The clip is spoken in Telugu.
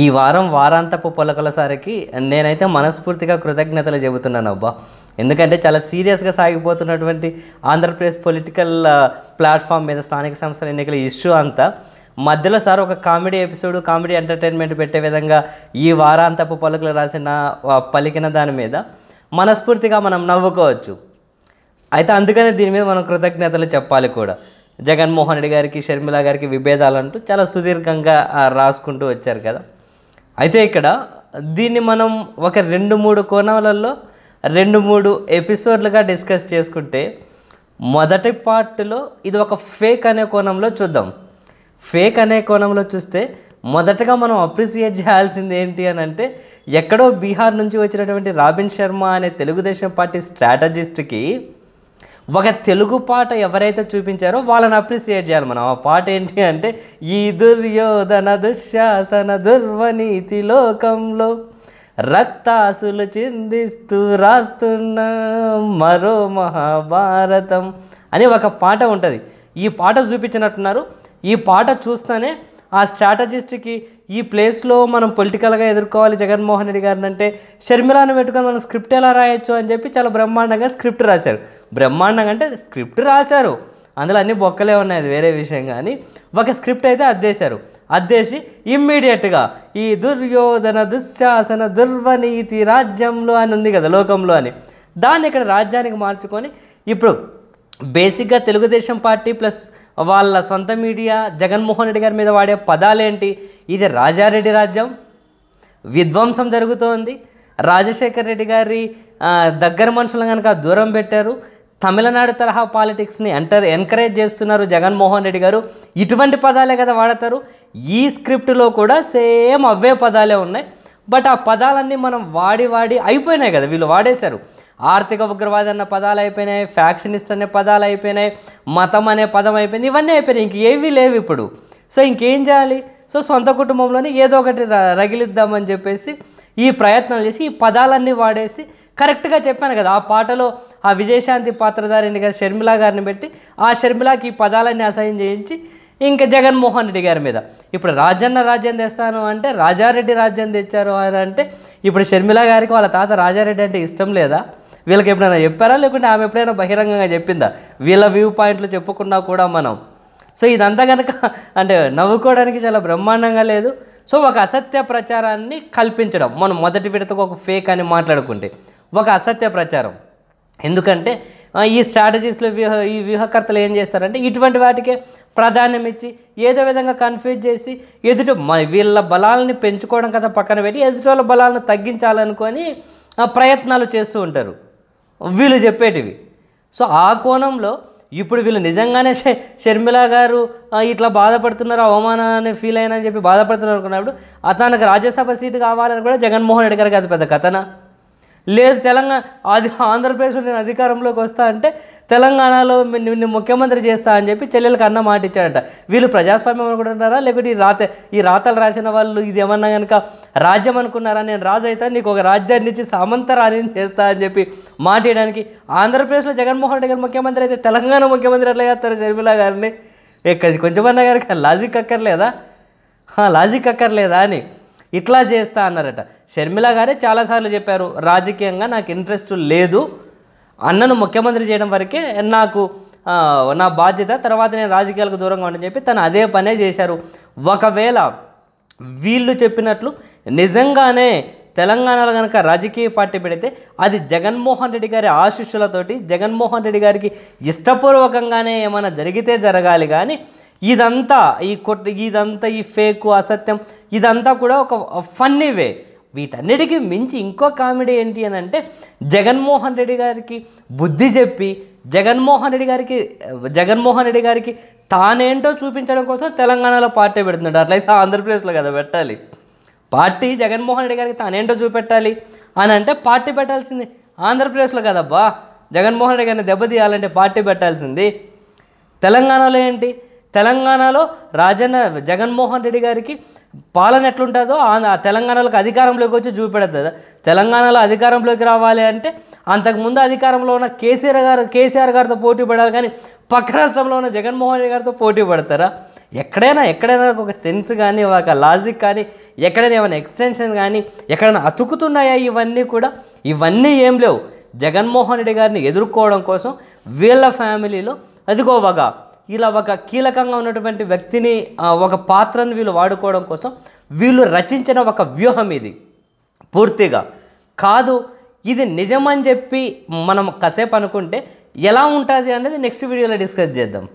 ఈ వారం వారాంతపు పొలకల సారికి నేనైతే మనస్ఫూర్తిగా కృతజ్ఞతలు చెబుతున్నాను అబ్బా ఎందుకంటే చాలా సీరియస్గా సాగిపోతున్నటువంటి ఆంధ్రప్రదేశ్ పొలిటికల్ ప్లాట్ఫామ్ మీద స్థానిక సంస్థల ఎన్నికల ఇష్యూ అంతా మధ్యలో సార్ ఒక కామెడీ ఎపిసోడ్ కామెడీ ఎంటర్టైన్మెంట్ పెట్టే విధంగా ఈ వారాంతపు పలుకులు రాసిన పలికిన దాని మీద మనస్ఫూర్తిగా మనం నవ్వుకోవచ్చు అయితే అందుకనే దీని మీద మనం కృతజ్ఞతలు చెప్పాలి కూడా జగన్మోహన్ రెడ్డి గారికి షర్మిల గారికి విభేదాలు అంటూ చాలా సుదీర్ఘంగా రాసుకుంటూ వచ్చారు కదా అయితే ఇక్కడ దీన్ని మనం ఒక రెండు మూడు కోణాలలో రెండు మూడు ఎపిసోడ్లుగా డిస్కస్ చేసుకుంటే మొదటి పార్ట్లో ఇది ఒక ఫేక్ అనే కోణంలో చూద్దాం ఫేక్ అనే కోణంలో చూస్తే మొదటగా మనం అప్రిసియేట్ చేయాల్సింది ఏంటి అని అంటే ఎక్కడో బీహార్ నుంచి వచ్చినటువంటి రాబిన్ శర్మ అనే తెలుగుదేశం పార్టీ స్ట్రాటజిస్ట్కి ఒక తెలుగు పాట ఎవరైతే చూపించారో వాళ్ళని అప్రిసియేట్ చేయాలి మనం ఆ పాట ఏంటి అంటే ఈ దుర్యోధన దుశ్శాసన దుర్వనీతి లోకంలో రక్తాసులు చిందిస్తూ రాస్తున్న మరో మహాభారతం అని ఒక పాట ఉంటుంది ఈ పాట చూపించినట్టున్నారు ఈ పాట చూస్తేనే ఆ స్ట్రాటజిస్ట్కి ఈ ప్లేస్లో మనం పొలిటికల్గా ఎదుర్కోవాలి జగన్మోహన్ రెడ్డి గారిని అంటే షర్మిలాను పెట్టుకొని మనం స్క్రిప్ట్ ఎలా రాయొచ్చు అని చెప్పి చాలా బ్రహ్మాండంగా స్క్రిప్ట్ రాశారు బ్రహ్మాండంగా అంటే స్క్రిప్ట్ రాశారు అందులో అన్ని బొక్కలే ఉన్నాయి అది వేరే విషయం కానీ ఒక స్క్రిప్ట్ అయితే అద్దేశారు అద్దేసి ఇమ్మీడియట్గా ఈ దుర్యోధన దుశ్శాసన దుర్వనీతి రాజ్యంలో అని ఉంది కదా లోకంలో అని దాన్ని ఇక్కడ రాజ్యానికి మార్చుకొని ఇప్పుడు బేసిక్గా తెలుగుదేశం పార్టీ ప్లస్ వాళ్ళ సొంత మీడియా జగన్మోహన్ రెడ్డి గారి మీద వాడే పదాలేంటి ఇది రాజారెడ్డి రాజ్యం విధ్వంసం జరుగుతోంది రాజశేఖర్ రెడ్డి గారి దగ్గర మనుషులను కనుక దూరం పెట్టారు తమిళనాడు తరహా పాలిటిక్స్ని ఎంటర్ ఎంకరేజ్ చేస్తున్నారు జగన్మోహన్ రెడ్డి గారు ఇటువంటి పదాలే కదా వాడతారు ఈ స్క్రిప్ట్లో కూడా సేమ్ అవే పదాలే ఉన్నాయి బట్ ఆ పదాలన్నీ మనం వాడి వాడి అయిపోయినాయి కదా వీళ్ళు వాడేశారు ఆర్థిక ఉగ్రవాదం అన్న పదాలు అయిపోయినాయి ఫ్యాక్షనిస్ట్ అనే పదాలు అయిపోయినాయి మతం అనే పదం అయిపోయింది ఇవన్నీ అయిపోయినాయి ఇంక ఏవీ లేవు ఇప్పుడు సో ఇంకేం చేయాలి సో సొంత కుటుంబంలోనే ఏదో ఒకటి రగిలిద్దామని చెప్పేసి ఈ ప్రయత్నాలు చేసి ఈ పదాలన్నీ వాడేసి కరెక్ట్గా చెప్పాను కదా ఆ పాటలో ఆ విజయశాంతి పాత్రధారిని కదా షర్మిల గారిని పెట్టి ఆ షర్మిలాకి ఈ పదాలన్నీ అసహ్యం చేయించి ఇంకా జగన్మోహన్ రెడ్డి గారి మీద ఇప్పుడు రాజన్న రాజ్యం తెస్తాను అంటే రాజారెడ్డి రాజ్యం తెచ్చారు అని అంటే ఇప్పుడు షర్మిలా గారికి వాళ్ళ తాత రాజారెడ్డి అంటే ఇష్టం లేదా వీళ్ళకి ఎప్పుడైనా చెప్పారా లేకుంటే ఆమె ఎప్పుడైనా బహిరంగంగా చెప్పిందా వీళ్ళ వ్యూ పాయింట్లు చెప్పుకున్నా కూడా మనం సో ఇదంతా కనుక అంటే నవ్వుకోవడానికి చాలా బ్రహ్మాండంగా లేదు సో ఒక అసత్య ప్రచారాన్ని కల్పించడం మనం మొదటి విడతకు ఒక ఫేక్ అని మాట్లాడుకుంటే ఒక అసత్య ప్రచారం ఎందుకంటే ఈ స్ట్రాటజీస్లో వ్యూహ ఈ వ్యూహకర్తలు ఏం చేస్తారంటే ఇటువంటి వాటికే ప్రాధాన్యం ఇచ్చి ఏదో విధంగా కన్ఫ్యూజ్ చేసి ఎదుట వీళ్ళ బలాలని పెంచుకోవడం కదా పక్కన పెట్టి ఎదుటి వాళ్ళ బలాలను తగ్గించాలనుకొని ప్రయత్నాలు చేస్తూ ఉంటారు వీళ్ళు చెప్పేటివి సో ఆ కోణంలో ఇప్పుడు వీళ్ళు నిజంగానే షర్మిల గారు ఇట్లా బాధపడుతున్నారు అవమానాన్ని ఫీల్ అయినా అని చెప్పి బాధపడుతున్నారు అనుకున్నప్పుడు అతనికి రాజ్యసభ సీటు కావాలని కూడా జగన్మోహన్ రెడ్డి గారికి అది పెద్ద కథనా లేదు తెలంగాణ అది ఆంధ్రప్రదేశ్లో నేను అధికారంలోకి వస్తా అంటే తెలంగాణలో నిన్ను ముఖ్యమంత్రి చేస్తా అని చెప్పి చెల్లెలకు అన్న మాట ఇచ్చాడంట వీళ్ళు ప్రజాస్వామ్యం అనుకుంటున్నారా లేకపోతే ఈ రాత ఈ రాతలు రాసిన వాళ్ళు ఇది ఏమన్నా కనుక రాజ్యం అనుకున్నారా నేను రాజు అయితే నీకు ఒక రాజ్యాన్ని ఇచ్చి సామంత రాజ్యం చేస్తా అని చెప్పి మాట ఇవ్వడానికి ఆంధ్రప్రదేశ్లో జగన్మోహన్ రెడ్డి గారు ముఖ్యమంత్రి అయితే తెలంగాణ ముఖ్యమంత్రి ఎట్లా చేస్తారు షర్మిలా గారిని కొంచెమన్నా గారికి లాజిక్ అక్కర్లేదా లాజిక్ అక్కర్లేదా అని ఇట్లా చేస్తా అన్నారట షర్మిల గారే చాలాసార్లు చెప్పారు రాజకీయంగా నాకు ఇంట్రెస్ట్ లేదు అన్నను ముఖ్యమంత్రి చేయడం వరకే నాకు నా బాధ్యత తర్వాత నేను రాజకీయాలకు దూరంగా ఉండని చెప్పి తను అదే పనే చేశారు ఒకవేళ వీళ్ళు చెప్పినట్లు నిజంగానే తెలంగాణలో కనుక రాజకీయ పార్టీ పెడితే అది జగన్మోహన్ రెడ్డి గారి ఆశిష్యులతోటి జగన్మోహన్ రెడ్డి గారికి ఇష్టపూర్వకంగానే ఏమైనా జరిగితే జరగాలి కానీ ఇదంతా ఈ కొట్ ఇదంతా ఈ ఫేక్ అసత్యం ఇదంతా కూడా ఒక ఫన్నీ వే వీటన్నిటికీ మించి ఇంకో కామెడీ ఏంటి అని అంటే జగన్మోహన్ రెడ్డి గారికి బుద్ధి చెప్పి జగన్మోహన్ రెడ్డి గారికి జగన్మోహన్ రెడ్డి గారికి తానేంటో చూపించడం కోసం తెలంగాణలో పార్టీ పెడుతున్నాడు అట్లయితే ఆంధ్రప్రదేశ్లో కదా పెట్టాలి పార్టీ జగన్మోహన్ రెడ్డి గారికి తానేంటో చూపెట్టాలి అని అంటే పార్టీ పెట్టాల్సింది ఆంధ్రప్రదేశ్లో కదబ్బా జగన్మోహన్ రెడ్డి గారిని దెబ్బతీయాలంటే పార్టీ పెట్టాల్సింది తెలంగాణలో ఏంటి తెలంగాణలో రాజన్న జగన్మోహన్ రెడ్డి గారికి పాలన ఎట్లుంటుందో ఆ తెలంగాణలోకి అధికారంలోకి వచ్చి చూపెడుతుంది తెలంగాణలో అధికారంలోకి రావాలి అంటే అంతకుముందు అధికారంలో ఉన్న కేసీఆర్ గారు కేసీఆర్ గారితో పోటీ పడాలి కానీ పక్క రాష్ట్రంలో ఉన్న జగన్మోహన్ రెడ్డి గారితో పోటీ పడతారా ఎక్కడైనా ఎక్కడైనా ఒక సెన్స్ కానీ ఒక లాజిక్ కానీ ఎక్కడైనా ఏమైనా ఎక్స్టెన్షన్ కానీ ఎక్కడైనా అతుకుతున్నాయా ఇవన్నీ కూడా ఇవన్నీ ఏం లేవు జగన్మోహన్ రెడ్డి గారిని ఎదుర్కోవడం కోసం వీళ్ళ ఫ్యామిలీలో అదిగో ఇలా ఒక కీలకంగా ఉన్నటువంటి వ్యక్తిని ఒక పాత్రను వీళ్ళు వాడుకోవడం కోసం వీళ్ళు రచించిన ఒక వ్యూహం ఇది పూర్తిగా కాదు ఇది నిజమని చెప్పి మనం కాసేపు అనుకుంటే ఎలా ఉంటుంది అనేది నెక్స్ట్ వీడియోలో డిస్కస్ చేద్దాం